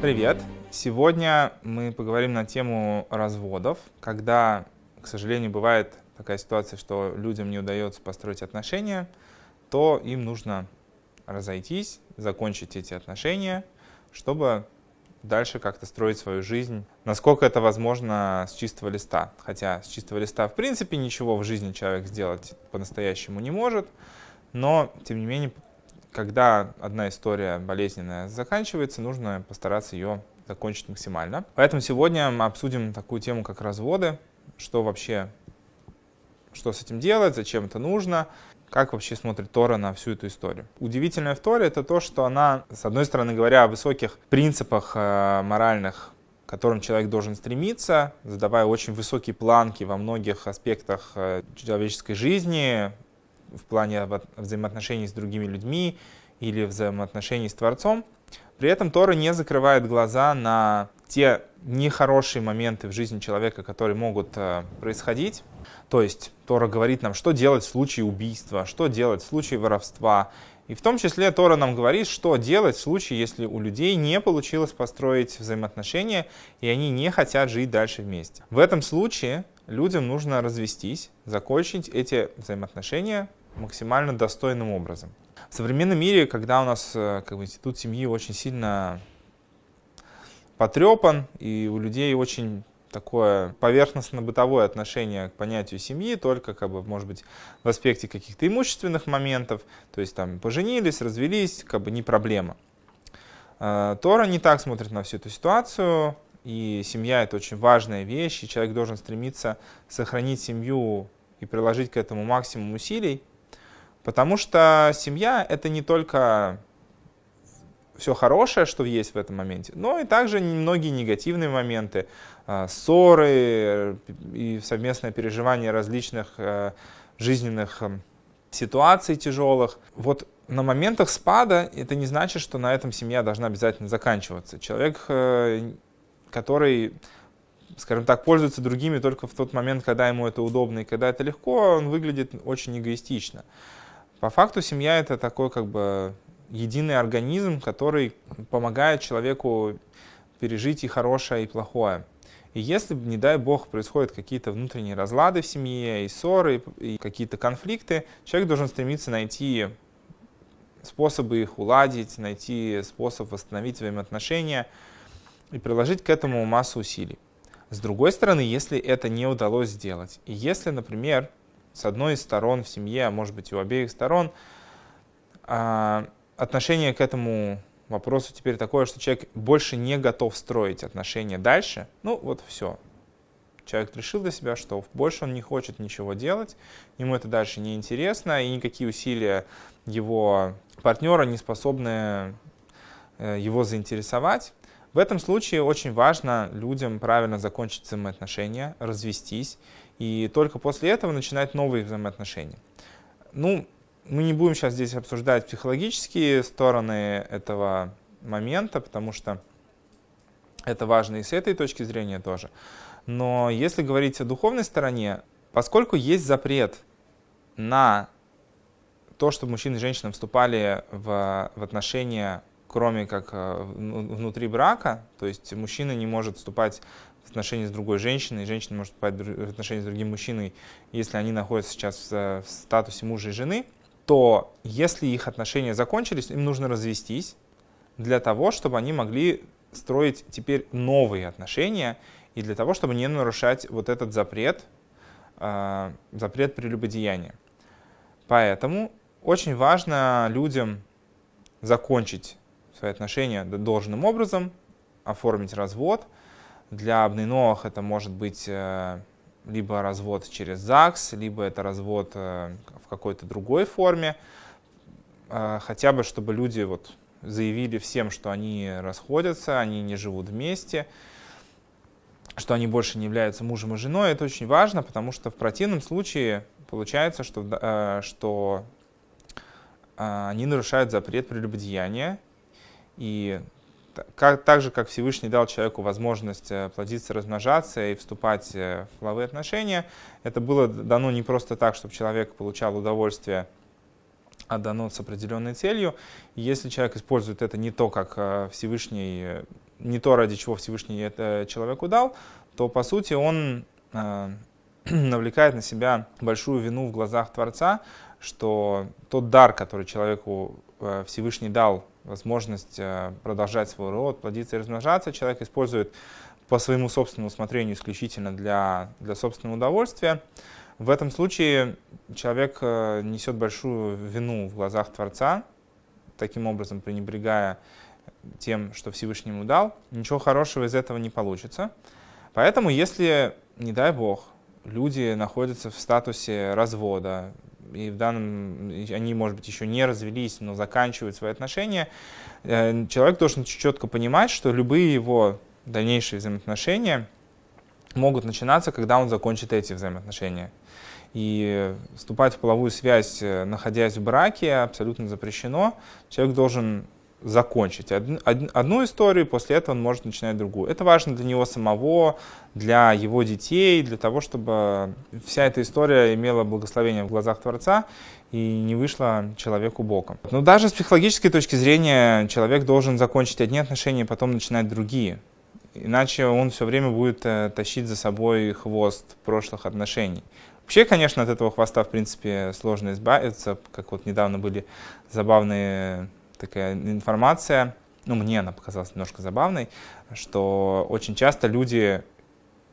Привет! Сегодня мы поговорим на тему разводов, когда, к сожалению, бывает такая ситуация, что людям не удается построить отношения, то им нужно разойтись, закончить эти отношения, чтобы дальше как-то строить свою жизнь, насколько это возможно с чистого листа. Хотя с чистого листа, в принципе, ничего в жизни человек сделать по-настоящему не может, но, тем не менее, когда одна история болезненная заканчивается, нужно постараться ее закончить максимально. Поэтому сегодня мы обсудим такую тему, как разводы, что вообще, что с этим делать, зачем это нужно, как вообще смотрит Тора на всю эту историю. Удивительное в Торе это то, что она, с одной стороны, говоря о высоких принципах э, моральных, к которым человек должен стремиться, задавая очень высокие планки во многих аспектах э, человеческой жизни, в плане взаимоотношений с другими людьми или взаимоотношений с Творцом. При этом Тора не закрывает глаза на те нехорошие моменты в жизни человека, которые могут э, происходить. То есть Тора говорит нам, что делать в случае убийства, что делать в случае воровства. И в том числе Тора нам говорит, что делать в случае, если у людей не получилось построить взаимоотношения, и они не хотят жить дальше вместе. В этом случае людям нужно развестись, закончить эти взаимоотношения, максимально достойным образом. В современном мире, когда у нас э, как бы, институт семьи очень сильно потрепан, и у людей очень такое поверхностно-бытовое отношение к понятию семьи, только, как бы, может быть, в аспекте каких-то имущественных моментов, то есть там поженились, развелись, как бы не проблема. Э, Тора не так смотрит на всю эту ситуацию, и семья — это очень важная вещь, и человек должен стремиться сохранить семью и приложить к этому максимум усилий, Потому что семья — это не только все хорошее, что есть в этом моменте, но и также многие негативные моменты, э, ссоры э, и совместное переживание различных э, жизненных эм, ситуаций тяжелых. Вот на моментах спада это не значит, что на этом семья должна обязательно заканчиваться. Человек, который, скажем так, пользуется другими только в тот момент, когда ему это удобно и когда это легко, он выглядит очень эгоистично. По факту семья это такой как бы единый организм, который помогает человеку пережить и хорошее, и плохое. И если, не дай бог, происходят какие-то внутренние разлады в семье, и ссоры, и какие-то конфликты, человек должен стремиться найти способы их уладить, найти способ восстановить взаимоотношения и приложить к этому массу усилий. С другой стороны, если это не удалось сделать, и если, например, с одной из сторон в семье, а может быть и у обеих сторон, а, отношение к этому вопросу теперь такое, что человек больше не готов строить отношения дальше. Ну вот все. Человек решил для себя, что больше он не хочет ничего делать, ему это дальше не интересно, и никакие усилия его партнера не способны э, его заинтересовать. В этом случае очень важно людям правильно закончить взаимоотношения, развестись и только после этого начинать новые взаимоотношения. Ну, мы не будем сейчас здесь обсуждать психологические стороны этого момента, потому что это важно и с этой точки зрения тоже. Но если говорить о духовной стороне, поскольку есть запрет на то, чтобы мужчины и женщины вступали в, в отношения, кроме как э, ну, внутри брака, то есть мужчина не может вступать в отношения с другой женщиной, женщина может попасть в отношения с другим мужчиной, если они находятся сейчас в статусе мужа и жены, то если их отношения закончились, им нужно развестись для того, чтобы они могли строить теперь новые отношения и для того, чтобы не нарушать вот этот запрет, а, запрет прелюбодеяния. Поэтому очень важно людям закончить свои отношения должным образом, оформить развод – для обныновых это может быть э, либо развод через ЗАГС, либо это развод э, в какой-то другой форме. Э, хотя бы, чтобы люди вот заявили всем, что они расходятся, они не живут вместе, что они больше не являются мужем и женой. Это очень важно, потому что в противном случае получается, что, что они нарушают запрет прелюбодеяния, и как, так же, как Всевышний дал человеку возможность э, плодиться, размножаться и вступать э, в половые отношения, это было дано не просто так, чтобы человек получал удовольствие, а дано с определенной целью. И если человек использует это не то, как э, Всевышний, не то, ради чего Всевышний это человеку дал, то, по сути, он э, навлекает на себя большую вину в глазах Творца, что тот дар, который человеку Всевышний дал возможность э, продолжать свой род, плодиться и размножаться. Человек использует по своему собственному усмотрению исключительно для, для собственного удовольствия. В этом случае человек э, несет большую вину в глазах Творца, таким образом пренебрегая тем, что Всевышний ему дал. Ничего хорошего из этого не получится. Поэтому, если, не дай бог, люди находятся в статусе развода, и в данном, они, может быть, еще не развелись, но заканчивают свои отношения, э, человек должен четко понимать, что любые его дальнейшие взаимоотношения могут начинаться, когда он закончит эти взаимоотношения. И вступать в половую связь, э, находясь в браке, абсолютно запрещено. Человек должен закончить од, од, одну историю, после этого он может начинать другую. Это важно для него самого, для его детей, для того, чтобы вся эта история имела благословение в глазах Творца и не вышла человеку боком. Но даже с психологической точки зрения человек должен закончить одни отношения, потом начинать другие. Иначе он все время будет э, тащить за собой хвост прошлых отношений. Вообще, конечно, от этого хвоста, в принципе, сложно избавиться, как вот недавно были забавные такая информация, ну, мне она показалась немножко забавной, что очень часто люди,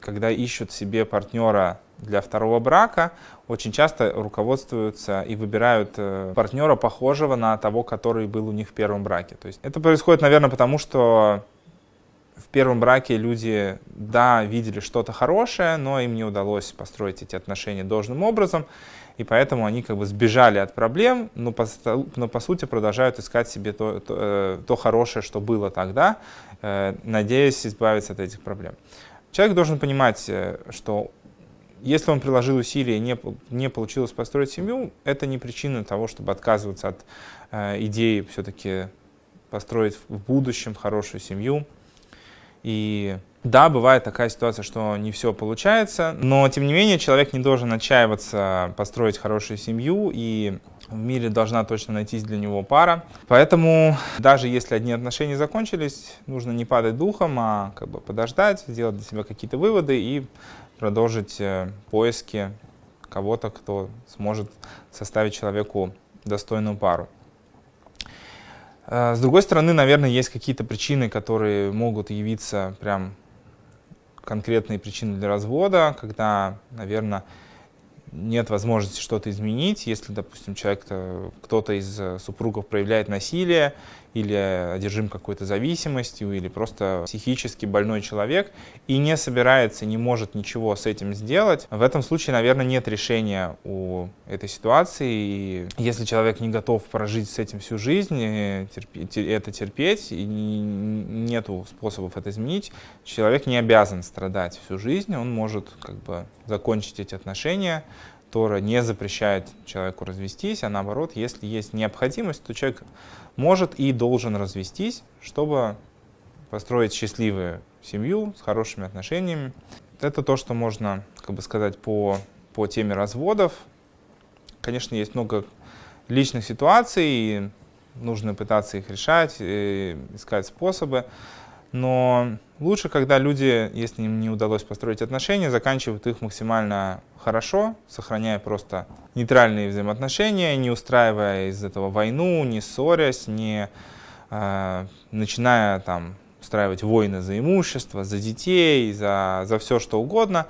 когда ищут себе партнера для второго брака, очень часто руководствуются и выбирают э, партнера, похожего на того, который был у них в первом браке. То есть это происходит, наверное, потому что в первом браке люди, да, видели что-то хорошее, но им не удалось построить эти отношения должным образом, и поэтому они как бы сбежали от проблем, но по, но по сути продолжают искать себе то, то, э, то хорошее, что было тогда, э, надеясь избавиться от этих проблем. Человек должен понимать, э, что если он приложил усилия и не, не получилось построить семью, это не причина того, чтобы отказываться от идеи все-таки построить в будущем хорошую семью, и да, бывает такая ситуация, что не все получается, но тем не менее человек не должен отчаиваться построить хорошую семью, и в мире должна точно найтись для него пара. Поэтому даже если одни отношения закончились, нужно не падать духом, а как бы подождать, сделать для себя какие-то выводы и продолжить э, поиски кого-то, кто сможет составить человеку достойную пару. А, с другой стороны, наверное, есть какие-то причины, которые могут явиться прям конкретные причины для развода, когда, наверное, нет возможности что-то изменить, если, допустим, человек, кто-то из э, супругов проявляет насилие, или одержим какой-то зависимостью, или просто психически больной человек и не собирается, не может ничего с этим сделать, в этом случае, наверное, нет решения у этой ситуации. И если человек не готов прожить с этим всю жизнь, э, терпеть, это терпеть, и нет способов это изменить, человек не обязан страдать всю жизнь, он может как бы закончить эти отношения, Тора не запрещает человеку развестись, а наоборот, если есть необходимость, то человек может и должен развестись, чтобы построить счастливую семью с хорошими отношениями. Это то, что можно, как бы сказать, по, по теме разводов. Конечно, есть много личных ситуаций, и нужно пытаться их решать, э, искать способы но лучше, когда люди, если им не удалось построить отношения, заканчивают их максимально хорошо, сохраняя просто нейтральные взаимоотношения, не устраивая из этого войну, не ссорясь, не э, начиная там устраивать войны за имущество, за детей, за, за все что угодно.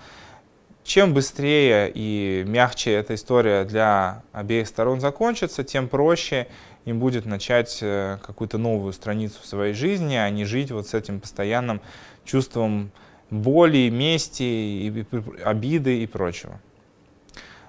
Чем быстрее и мягче эта история для обеих сторон закончится, тем проще им будет начать э, какую-то новую страницу в своей жизни, а не жить вот с этим постоянным чувством боли, мести, обиды и прочего.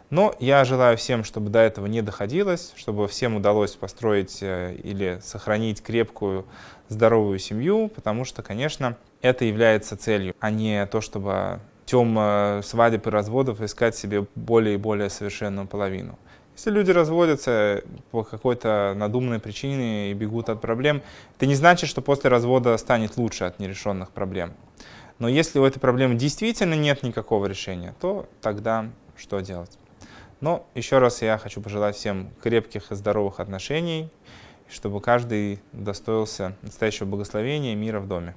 Но я желаю всем, чтобы до этого не доходилось, чтобы всем удалось построить э, или сохранить крепкую, здоровую семью, потому что, конечно, это является целью, а не то, чтобы э, тем свадеб и разводов искать себе более и более совершенную половину. Если люди разводятся э, по какой-то надуманной причине и бегут от проблем, это не значит, что после развода станет лучше от нерешенных проблем. Но если у этой проблемы действительно нет никакого решения, то тогда что делать? Но еще раз я хочу пожелать всем крепких и здоровых отношений, чтобы каждый достоился настоящего благословения и мира в доме.